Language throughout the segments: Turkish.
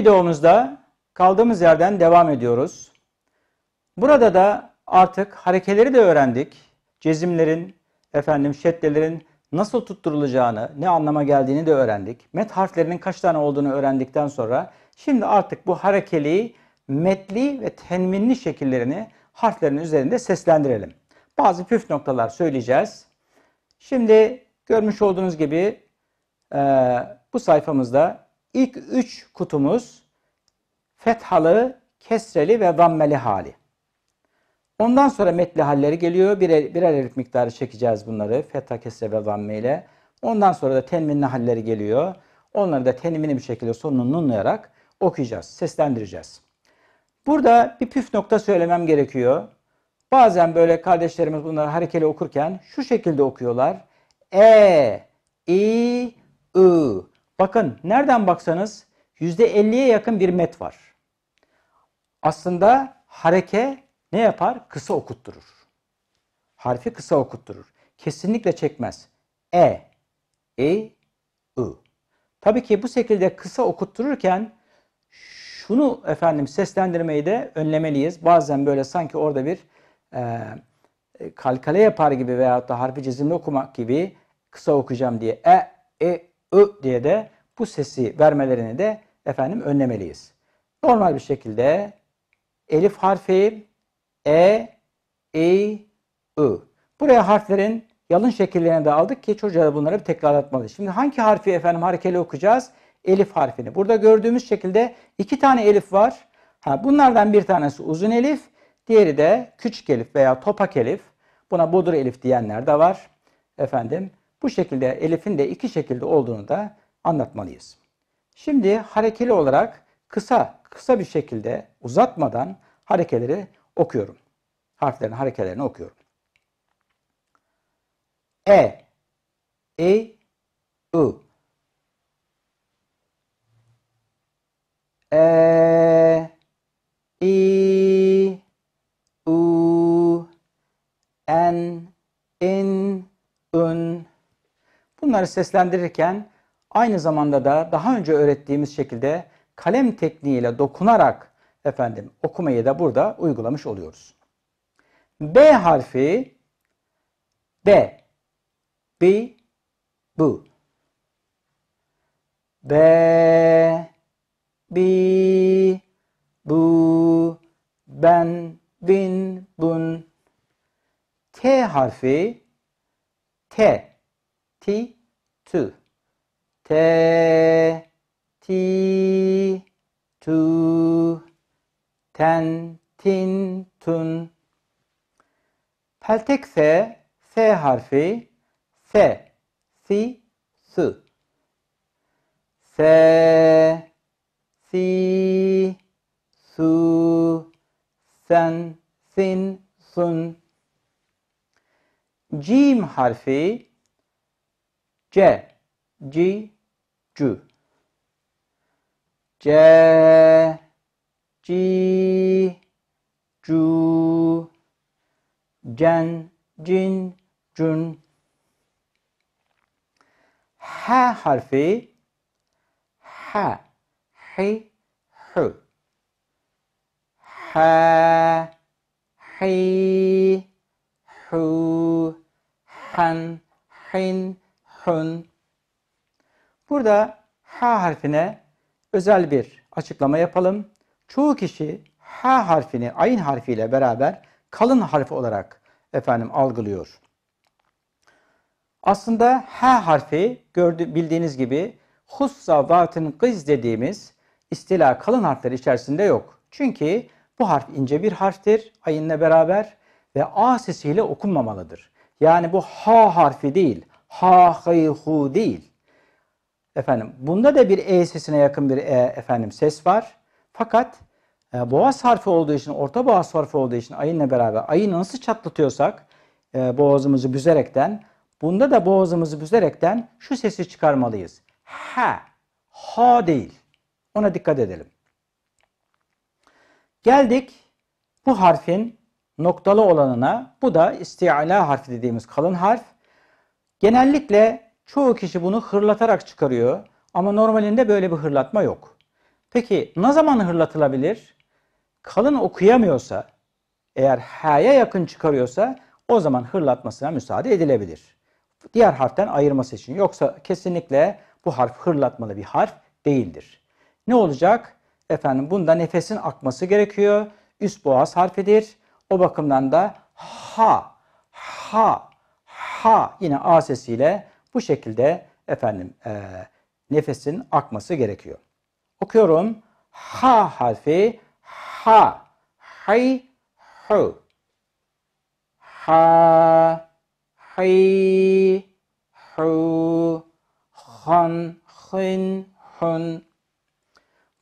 videomuzda kaldığımız yerden devam ediyoruz. Burada da artık harekeleri de öğrendik. Cezimlerin, efendim şeddelerin nasıl tutturulacağını, ne anlama geldiğini de öğrendik. Met harflerinin kaç tane olduğunu öğrendikten sonra şimdi artık bu harekeli, metli ve tenminli şekillerini harflerin üzerinde seslendirelim. Bazı püf noktalar söyleyeceğiz. Şimdi görmüş olduğunuz gibi e, bu sayfamızda İlk üç kutumuz fethalı, kesreli ve dammeli hali. Ondan sonra metli halleri geliyor. Birer, birer elif miktarı çekeceğiz bunları. Fetha, kesre ve damme ile. Ondan sonra da tenminli halleri geliyor. Onları da tenmini bir şekilde sonunu nunlayarak okuyacağız, seslendireceğiz. Burada bir püf nokta söylemem gerekiyor. Bazen böyle kardeşlerimiz bunları harekeli okurken şu şekilde okuyorlar. E, i, ı. Bakın nereden baksanız %50'ye yakın bir met var. Aslında hareke ne yapar? Kısa okutturur. Harfi kısa okutturur. Kesinlikle çekmez. E, E, I. Tabii ki bu şekilde kısa okuttururken şunu efendim seslendirmeyi de önlemeliyiz. Bazen böyle sanki orada bir e, kalkale yapar gibi veyahut da harfi cezimli okumak gibi kısa okuyacağım diye e, e, ö diye de bu sesi vermelerini de efendim önlemeliyiz. Normal bir şekilde elif harfi e, e, ı. Buraya harflerin yalın şekillerini de aldık ki çocuğa da bunları bir tekrarlatmalı. Şimdi hangi harfi efendim harekeli okuyacağız? Elif harfini. Burada gördüğümüz şekilde iki tane elif var. Ha, bunlardan bir tanesi uzun elif, diğeri de küçük elif veya topak elif. Buna bodur elif diyenler de var. Efendim bu şekilde elifin de iki şekilde olduğunu da anlatmalıyız. Şimdi harekeli olarak kısa kısa bir şekilde uzatmadan harekeleri okuyorum. Harflerin harekelerini okuyorum. E E U E Bunları seslendirirken aynı zamanda da daha önce öğrettiğimiz şekilde kalem tekniğiyle dokunarak efendim okumayı da burada uygulamış oluyoruz. B harfi B B bu B B bu, ben, bin, bun. T harfi, T T two. Te, ti, tu, ten, tin, tun. Peltek S, S harfi. S, si, su. Se, si, su, sen, sin, sun. Cim harfi ج جي جو ج جي جو جن جن جن ح حرفي ح حي ح ح حي حو حن حن Fetihun. Burada H harfine özel bir açıklama yapalım. Çoğu kişi H harfini ayın harfiyle beraber kalın harf olarak efendim algılıyor. Aslında H harfi gördü, bildiğiniz gibi hussa vatin kız dediğimiz istila kalın harfler içerisinde yok. Çünkü bu harf ince bir harftir ayınla beraber ve A sesiyle okunmamalıdır. Yani bu H harfi değil ha hay değil. Efendim bunda da bir e sesine yakın bir e efendim ses var. Fakat e, boğaz harfi olduğu için, orta boğaz harfi olduğu için ayınla beraber ayını nasıl çatlatıyorsak e, boğazımızı büzerekten bunda da boğazımızı büzerekten şu sesi çıkarmalıyız. Ha, ha değil. Ona dikkat edelim. Geldik bu harfin noktalı olanına. Bu da istiala harfi dediğimiz kalın harf. Genellikle çoğu kişi bunu hırlatarak çıkarıyor ama normalinde böyle bir hırlatma yok. Peki ne zaman hırlatılabilir? Kalın okuyamıyorsa, eğer h'ye yakın çıkarıyorsa o zaman hırlatmasına müsaade edilebilir. Diğer harften ayırması için. Yoksa kesinlikle bu harf hırlatmalı bir harf değildir. Ne olacak? Efendim bunda nefesin akması gerekiyor. Üst boğaz harfidir. O bakımdan da ha, ha ha yine a sesiyle bu şekilde efendim e, nefesin akması gerekiyor. Okuyorum. Ha harfi ha hay hu ha hay hu han hın hun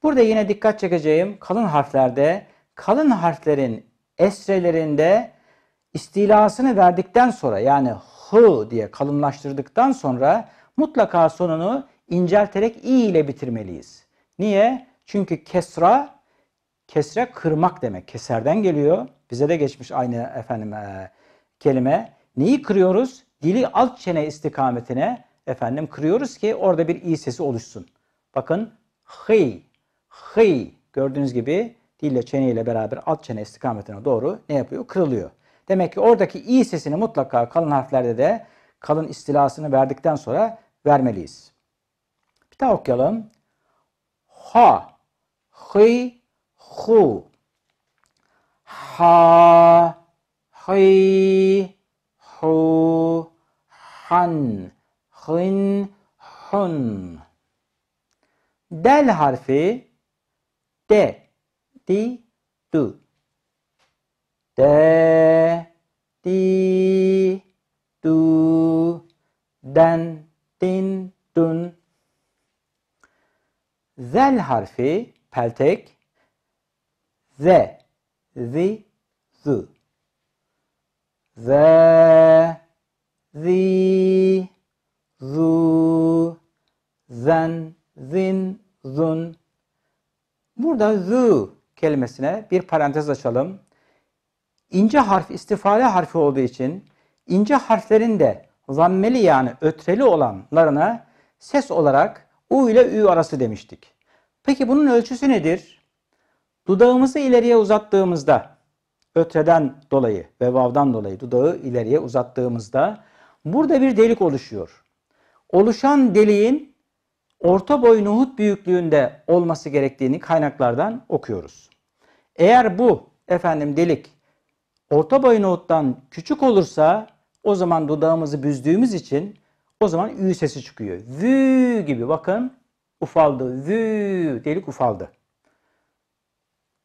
Burada yine dikkat çekeceğim kalın harflerde kalın harflerin esrelerinde istilasını verdikten sonra yani hı diye kalınlaştırdıktan sonra mutlaka sonunu incelterek i ile bitirmeliyiz. Niye? Çünkü kesra kesre kırmak demek. Keserden geliyor. Bize de geçmiş aynı efendim e, kelime. Neyi kırıyoruz? Dili alt çene istikametine efendim kırıyoruz ki orada bir i sesi oluşsun. Bakın hı hı gördüğünüz gibi dille çeneyle beraber alt çene istikametine doğru ne yapıyor? Kırılıyor. Demek ki oradaki i sesini mutlaka kalın harflerde de kalın istilasını verdikten sonra vermeliyiz. Bir daha okuyalım. Ha, hı, hu, ha, hı, hu, han, hın, hun. Del harfi de, di, du de, di, du, den, din, dun. Zel harfi peltek. Z, zi, Z, Z, zi, zu, zen, zin, zun. Burada Z, kelimesine bir parantez açalım ince harf istifade harfi olduğu için ince harflerin de zammeli yani ötreli olanlarına ses olarak U ile Ü arası demiştik. Peki bunun ölçüsü nedir? Dudağımızı ileriye uzattığımızda ötreden dolayı ve vavdan dolayı dudağı ileriye uzattığımızda burada bir delik oluşuyor. Oluşan deliğin orta boy nohut büyüklüğünde olması gerektiğini kaynaklardan okuyoruz. Eğer bu efendim delik orta boy nohuttan küçük olursa o zaman dudağımızı büzdüğümüz için o zaman ü sesi çıkıyor. Vü gibi bakın ufaldı. Vü delik ufaldı.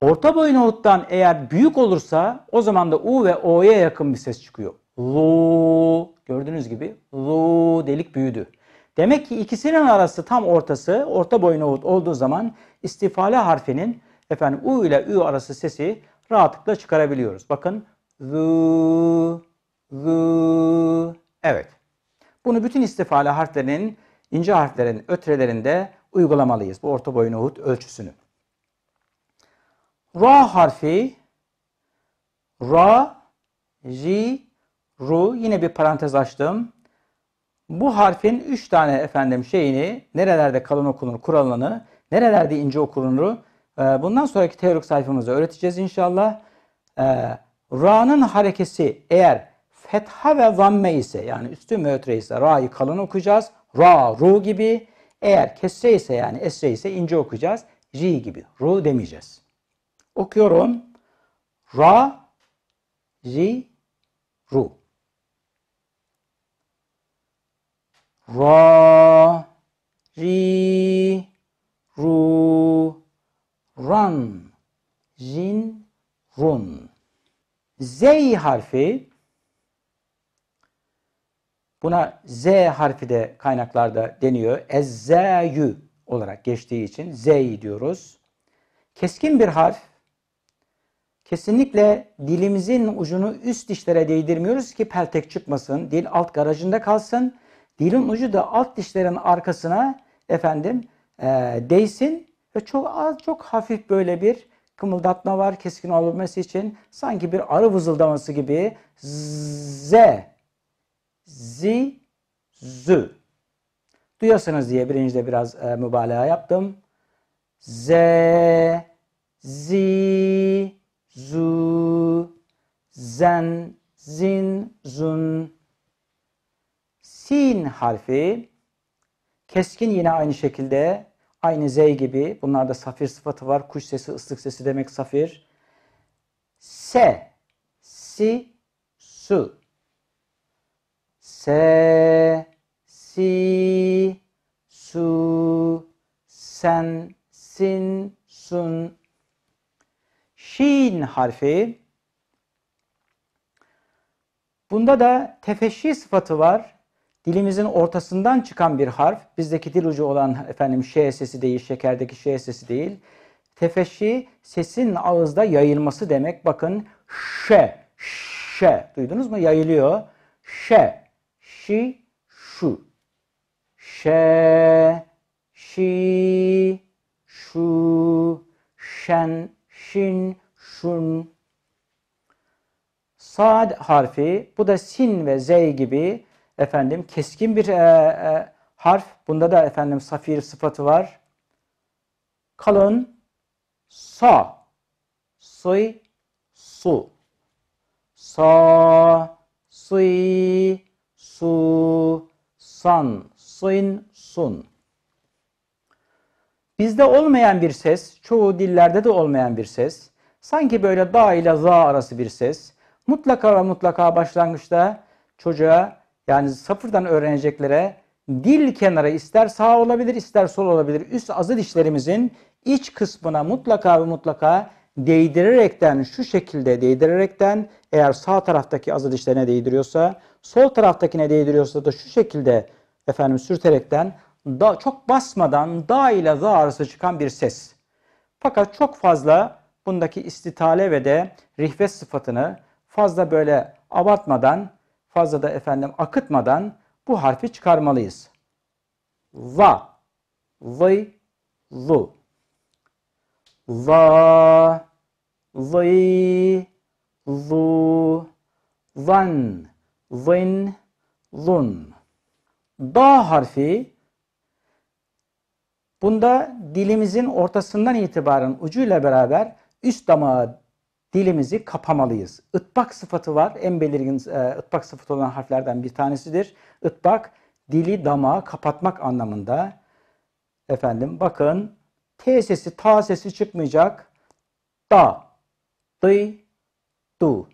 Orta boy nohuttan eğer büyük olursa o zaman da u ve o'ya yakın bir ses çıkıyor. Lu gördüğünüz gibi lu delik büyüdü. Demek ki ikisinin arası tam ortası orta boy nohut olduğu zaman istifale harfinin efendim u ile ü arası sesi rahatlıkla çıkarabiliyoruz. Bakın zu, zu. Evet. Bunu bütün istifale harflerinin, ince harflerin ötrelerinde uygulamalıyız. Bu orta boy nohut ölçüsünü. Ra harfi Ra, Ji, Ru yine bir parantez açtım. Bu harfin 3 tane efendim şeyini nerelerde kalın okunur kuralını, nerelerde ince okunur e, bundan sonraki teorik sayfamızda öğreteceğiz inşallah. Ee, Ra'nın harekesi eğer fetha ve zamme ise yani üstü mötre ise Ra'yı kalın okuyacağız. Ra, Ru gibi. Eğer kesre ise yani esre ise ince okuyacağız. Ri gibi. Ru demeyeceğiz. Okuyorum. Ra, Ri, Ru. Ra, Ri, Ru, Ran, Jin, Run. Z harfi buna Z harfi de kaynaklarda deniyor. Ezzeyü olarak geçtiği için Z diyoruz. Keskin bir harf. Kesinlikle dilimizin ucunu üst dişlere değdirmiyoruz ki peltek çıkmasın. Dil alt garajında kalsın. Dilin ucu da alt dişlerin arkasına efendim e, değsin ve çok az çok hafif böyle bir kımıldatma var keskin olabilmesi için sanki bir arı vızıldaması gibi z, z z Duyasınız diye birincide biraz e, mübalağa yaptım. Z, z z zen, zin, zun. Sin harfi keskin yine aynı şekilde Aynı Z gibi bunlarda safir sıfatı var. Kuş sesi, ıslık sesi demek safir. S, si, su. Se, si, su, sen, sin, sun. Şin harfi. Bunda da tefeşi sıfatı var dilimizin ortasından çıkan bir harf. Bizdeki dil ucu olan efendim ş sesi değil, şekerdeki ş sesi değil. Tefeşi sesin ağızda yayılması demek. Bakın ş, ş duydunuz mu? Yayılıyor. Ş, şi, şu. Ş, şi, şu, şen, şin, şun. Sad harfi bu da sin ve Z gibi efendim keskin bir e, e, harf. Bunda da efendim safir sıfatı var. Kalın sa soy su sa suy su san suin sun Bizde olmayan bir ses, çoğu dillerde de olmayan bir ses. Sanki böyle da ile za arası bir ses. Mutlaka ve mutlaka başlangıçta çocuğa yani sıfırdan öğreneceklere dil kenarı ister sağ olabilir ister sol olabilir. Üst azı dişlerimizin iç kısmına mutlaka ve mutlaka değdirerekten şu şekilde değdirerekten eğer sağ taraftaki azı dişlerine değdiriyorsa sol taraftakine değdiriyorsa da şu şekilde efendim sürterekten da, çok basmadan da ile za arası çıkan bir ses. Fakat çok fazla bundaki istitale ve de rihvet sıfatını fazla böyle abartmadan fazla da efendim akıtmadan bu harfi çıkarmalıyız. Va, vı, zu. Va, vı, zu, van, zın, lun. Da harfi Bunda dilimizin ortasından itibaren ucuyla beraber üst damağa dilimizi kapamalıyız. Itbak sıfatı var. En belirgin e, ıtbak sıfatı olan harflerden bir tanesidir. Itbak dili damağı kapatmak anlamında. Efendim bakın T sesi, ta sesi çıkmayacak. Da, dı, du.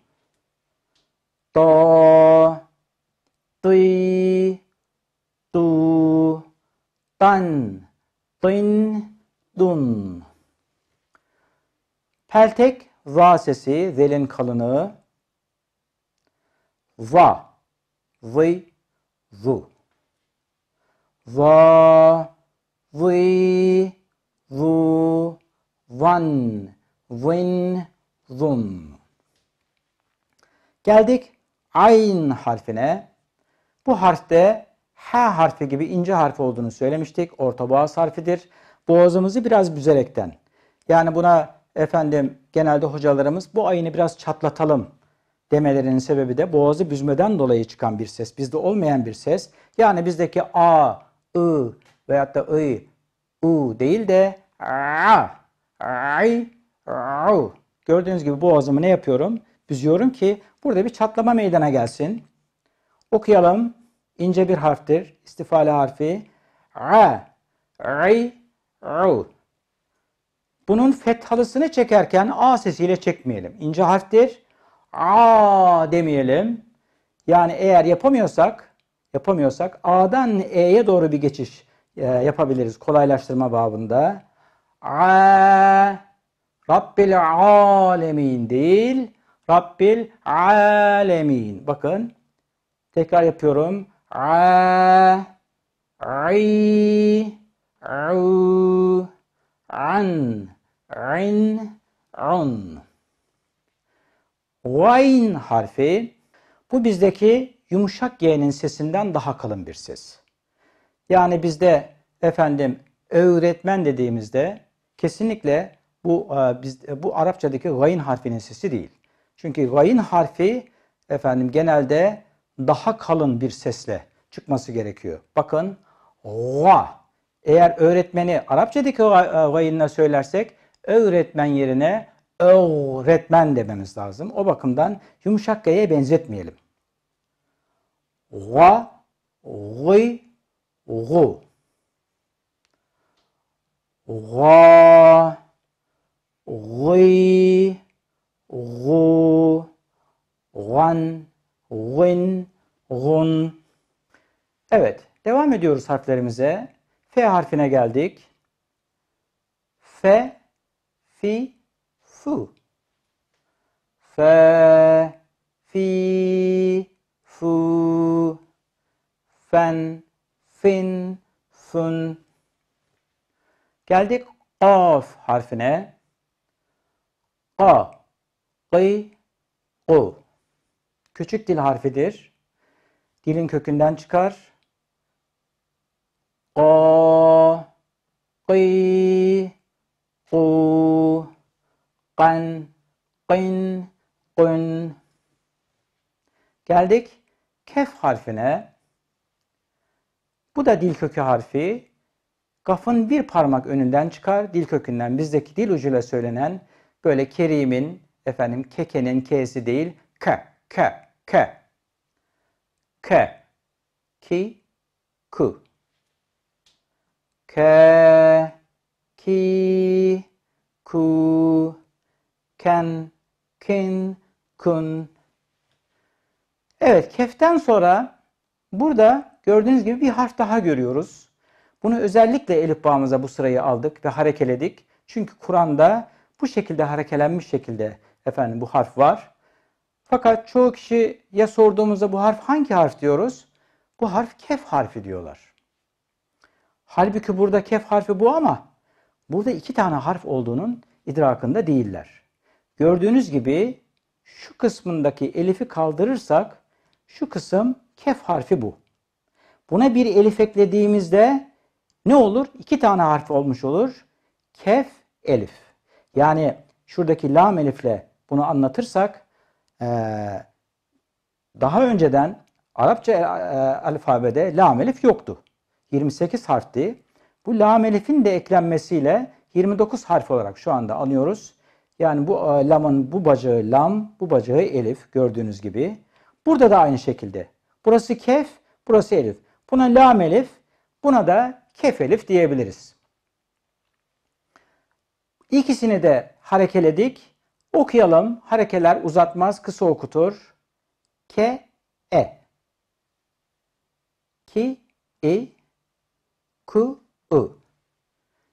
da, dı, du, dan, dın, dun. Peltek Ra sesi, zelin kalınlığı. Za, zi, zu. Za, zi, zu, van, zin, zun. Geldik ayn harfine. Bu harfte H harfi gibi ince harfi olduğunu söylemiştik. Orta boğaz harfidir. Boğazımızı biraz büzerekten yani buna efendim genelde hocalarımız bu ayını biraz çatlatalım demelerinin sebebi de boğazı büzmeden dolayı çıkan bir ses. Bizde olmayan bir ses. Yani bizdeki a, ı veyahut da ı, u değil de a, ay, au. Gördüğünüz gibi boğazımı ne yapıyorum? Büzüyorum ki burada bir çatlama meydana gelsin. Okuyalım. İnce bir harftir. İstifale harfi. A, ay, au. Bunun fethalısını çekerken A sesiyle çekmeyelim. İnce harftir. A demeyelim. Yani eğer yapamıyorsak, yapamıyorsak A'dan E'ye doğru bir geçiş e, yapabiliriz kolaylaştırma babında. A Rabbil alemin değil. Rabbil alemin. Bakın. Tekrar yapıyorum. A i u an in, un. Vayn harfi bu bizdeki yumuşak y'nin sesinden daha kalın bir ses. Yani bizde efendim öğretmen dediğimizde kesinlikle bu e, biz e, bu Arapçadaki gayn harfinin sesi değil. Çünkü gayn harfi efendim genelde daha kalın bir sesle çıkması gerekiyor. Bakın ga eğer öğretmeni Arapçadaki gayinle e, söylersek öğretmen yerine öğretmen dememiz lazım. O bakımdan yumuşak G'ye benzetmeyelim. Ga, gıy, gu. Ga, gıy, gu, gan, gın, gun. Evet, devam ediyoruz harflerimize. F harfine geldik. F fi, fu. Fe, fi, fu. Fen, fin, fun. Geldik Kaf harfine. Ka, qi, qu. Küçük dil harfidir. Dilin kökünden çıkar. Ka, qi, Qan, qin, qun. Geldik kef harfine. Bu da dil kökü harfi. kafın bir parmak önünden çıkar. Dil kökünden bizdeki dil ucuyla söylenen böyle kerimin, efendim kekenin k'si değil. K, k, k. K, ki, ku. K, ki, ku ken, kin, kun. Evet, keften sonra burada gördüğünüz gibi bir harf daha görüyoruz. Bunu özellikle elif bağımıza bu sırayı aldık ve harekeledik. Çünkü Kur'an'da bu şekilde harekelenmiş şekilde efendim bu harf var. Fakat çoğu kişi ya sorduğumuzda bu harf hangi harf diyoruz? Bu harf kef harfi diyorlar. Halbuki burada kef harfi bu ama burada iki tane harf olduğunun idrakında değiller. Gördüğünüz gibi şu kısmındaki elifi kaldırırsak şu kısım kef harfi bu. Buna bir elif eklediğimizde ne olur? İki tane harf olmuş olur. Kef, elif. Yani şuradaki lam elifle bunu anlatırsak e, daha önceden Arapça e, alfabede lam elif yoktu. 28 harfti. Bu lam elifin de eklenmesiyle 29 harf olarak şu anda anıyoruz. Yani bu e, lamın bu bacağı lam, bu bacağı elif gördüğünüz gibi. Burada da aynı şekilde. Burası kef, burası elif. Buna lam elif, buna da kef elif diyebiliriz. İkisini de harekeledik. Okuyalım. Harekeler uzatmaz, kısa okutur. Ke, e. Ki, i, ku, u.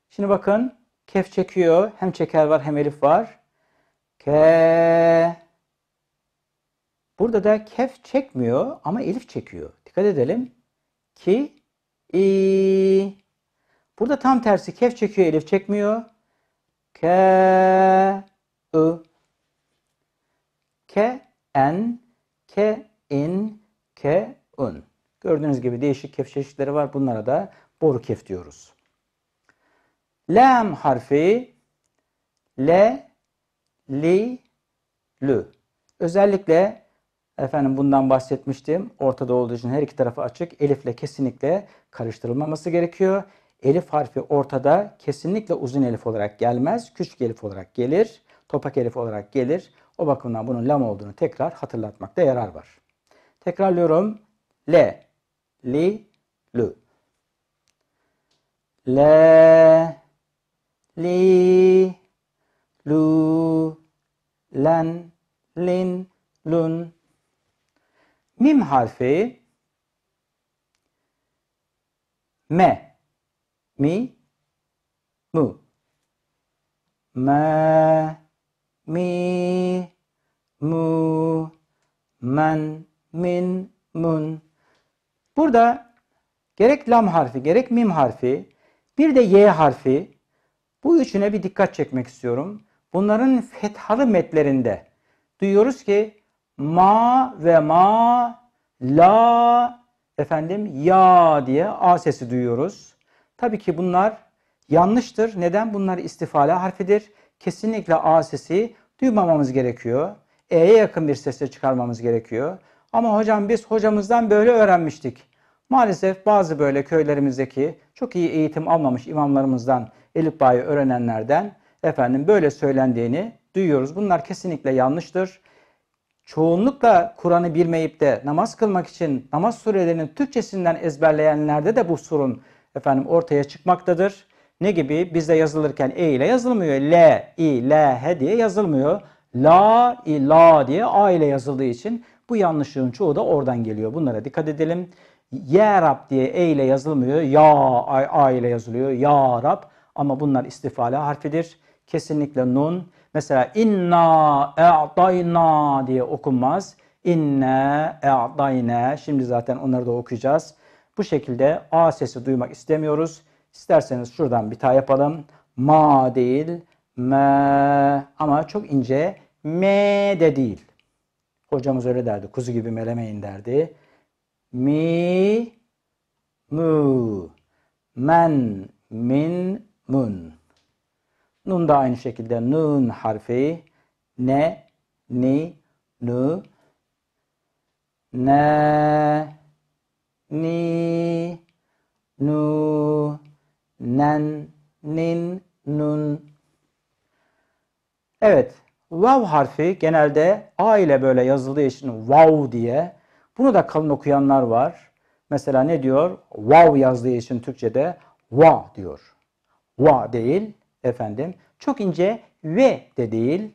Şimdi bakın kef çekiyor. Hem çeker var hem elif var. Ke. Burada da kef çekmiyor ama elif çekiyor. Dikkat edelim. Ki i. Burada tam tersi kef çekiyor, elif çekmiyor. Ke ı. Ke en ke in ke un. Gördüğünüz gibi değişik kef çeşitleri var. Bunlara da boru kef diyoruz. Lam harfi le li, lü. Özellikle efendim bundan bahsetmiştim. Ortada olduğu için her iki tarafı açık. Elifle kesinlikle karıştırılmaması gerekiyor. Elif harfi ortada kesinlikle uzun elif olarak gelmez. Küçük elif olarak gelir. Topak elif olarak gelir. O bakımdan bunun lam olduğunu tekrar hatırlatmakta yarar var. Tekrarlıyorum. Le, li, lü. Le, li, lu, len, lin, lun. Mim harfi me, mi, mu. Me, mi, mu, men, min, mun. Burada gerek lam harfi, gerek mim harfi, bir de y harfi. Bu üçüne bir dikkat çekmek istiyorum. Bunların fethalı metlerinde duyuyoruz ki ma ve ma la efendim ya diye a sesi duyuyoruz. Tabii ki bunlar yanlıştır. Neden? Bunlar istifale harfidir. Kesinlikle a sesi duymamamız gerekiyor. E'ye yakın bir sesle çıkarmamız gerekiyor. Ama hocam biz hocamızdan böyle öğrenmiştik. Maalesef bazı böyle köylerimizdeki çok iyi eğitim almamış imamlarımızdan, elif bayi öğrenenlerden efendim böyle söylendiğini duyuyoruz. Bunlar kesinlikle yanlıştır. Çoğunlukla Kur'an'ı bilmeyip de namaz kılmak için namaz surelerinin Türkçesinden ezberleyenlerde de bu sorun efendim ortaya çıkmaktadır. Ne gibi? Bizde yazılırken E ile yazılmıyor. L, I, L, H diye yazılmıyor. La, I, La diye A ile yazıldığı için bu yanlışlığın çoğu da oradan geliyor. Bunlara dikkat edelim. Ya Rab diye E ile yazılmıyor. Ya A A ile yazılıyor. Ya Rab. Ama bunlar istifale harfidir. Kesinlikle nun. Mesela inna e'dayna diye okunmaz. İnne e'dayne. Şimdi zaten onları da okuyacağız. Bu şekilde A sesi duymak istemiyoruz. İsterseniz şuradan bir tane yapalım. Ma değil, me ama çok ince me de değil. Hocamız öyle derdi. Kuzu gibi melemeyin derdi. Mi, mu, men, min, mun. Nun da aynı şekilde nun harfi ne, ni, nu, ne, ni, nu, nen, nin, nun. Evet, vav harfi genelde a ile böyle yazıldığı için vav diye. Bunu da kalın okuyanlar var. Mesela ne diyor? Vav yazdığı için Türkçe'de va diyor. Va değil, efendim çok ince ve de değil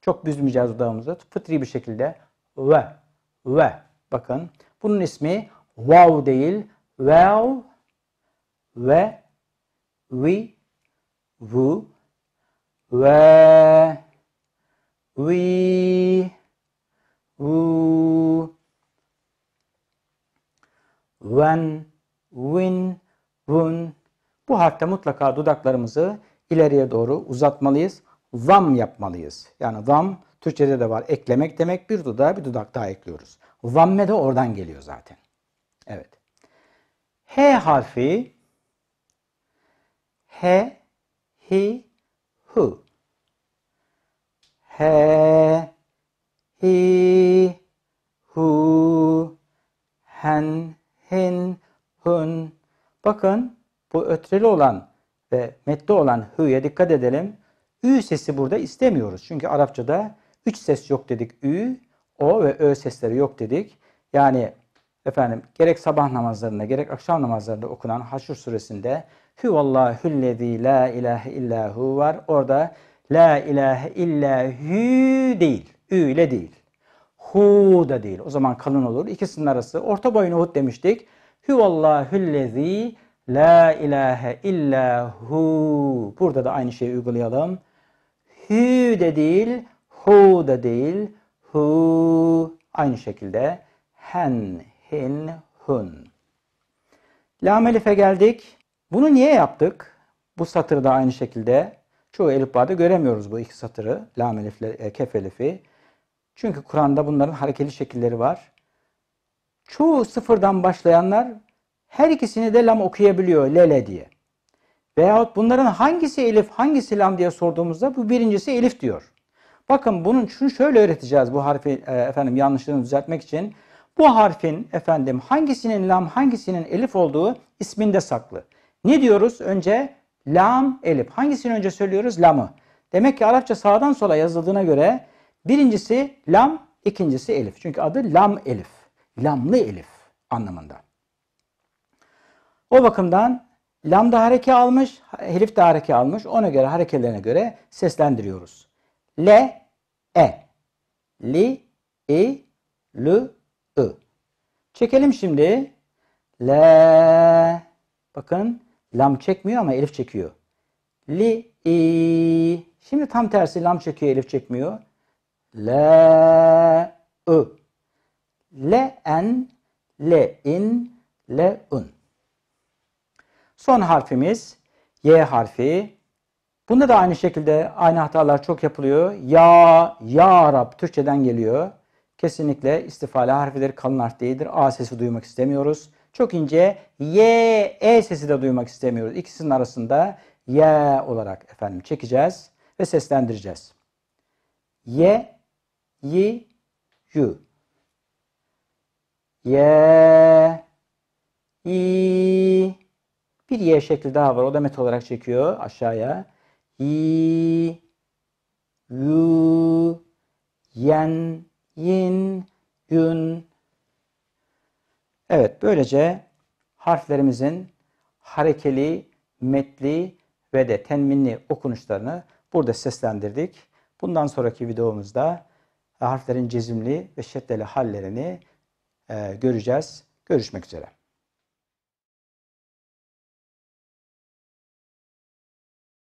çok büzmeyeceğiz dudağımızı fıtri bir şekilde ve ve bakın bunun ismi wow değil wow ve we vu ve we vu when win wun bu harfte mutlaka dudaklarımızı ileriye doğru uzatmalıyız. Vam yapmalıyız. Yani vam Türkçede de var eklemek demek bir dudağa bir dudak daha ekliyoruz. Vamme de oradan geliyor zaten. Evet. H harfi H, hi, hu. H, hi, hu, hen, hin, hun. Bakın bu ötreli olan ve mette olan hü'ye dikkat edelim. Ü sesi burada istemiyoruz. Çünkü Arapçada üç ses yok dedik. Ü, o ve ö sesleri yok dedik. Yani efendim gerek sabah namazlarında gerek akşam namazlarında okunan Haşr suresinde Hüvallahüllezî la ilahe illa hu var. Orada la ilahe illa hü değil. Ü ile değil. Hu da değil. O zaman kalın olur. İkisinin arası orta boyun Uhud demiştik. Hüvallahüllezî La ilahe illa hu. Burada da aynı şeyi uygulayalım. Hü de değil, hu da değil, hu. Aynı şekilde hen, hin, hun. Lam elife geldik. Bunu niye yaptık? Bu satırı da aynı şekilde çoğu elifbada göremiyoruz bu iki satırı. Lam elifle, e, kef elifi. Çünkü Kur'an'da bunların harekeli şekilleri var. Çoğu sıfırdan başlayanlar her ikisini de lam okuyabiliyor lele diye. Veyahut bunların hangisi elif hangisi lam diye sorduğumuzda bu birincisi elif diyor. Bakın bunun şunu şöyle öğreteceğiz bu harfi e, efendim yanlışlarını düzeltmek için. Bu harfin efendim hangisinin lam hangisinin elif olduğu isminde saklı. Ne diyoruz? Önce lam elif. Hangisini önce söylüyoruz? Lamı. Demek ki Arapça sağdan sola yazıldığına göre birincisi lam, ikincisi elif. Çünkü adı lam elif. Lamlı elif anlamında. O bakımdan lambda hareke almış, herif de hareke almış. Ona göre harekelerine göre seslendiriyoruz. L, E. Li, I, e, Lü, I. Çekelim şimdi. L. Bakın lam çekmiyor ama elif çekiyor. Li, I. Şimdi tam tersi lam çekiyor, elif çekmiyor. L, I. l n l in, l un. Son harfimiz Y harfi. Bunda da aynı şekilde aynı hatalar çok yapılıyor. Ya, Ya Rab Türkçeden geliyor. Kesinlikle istifale harfidir, kalın harf değildir. A sesi duymak istemiyoruz. Çok ince Y, E sesi de duymak istemiyoruz. İkisinin arasında Y olarak efendim çekeceğiz ve seslendireceğiz. Y, Y, yu. Y, i, bir Y şekli daha var. O da metal olarak çekiyor aşağıya. Yi, yu, yen, yin, yun. Evet böylece harflerimizin harekeli, metli ve de tenminli okunuşlarını burada seslendirdik. Bundan sonraki videomuzda harflerin cezimli ve şeddeli hallerini e, göreceğiz. Görüşmek üzere.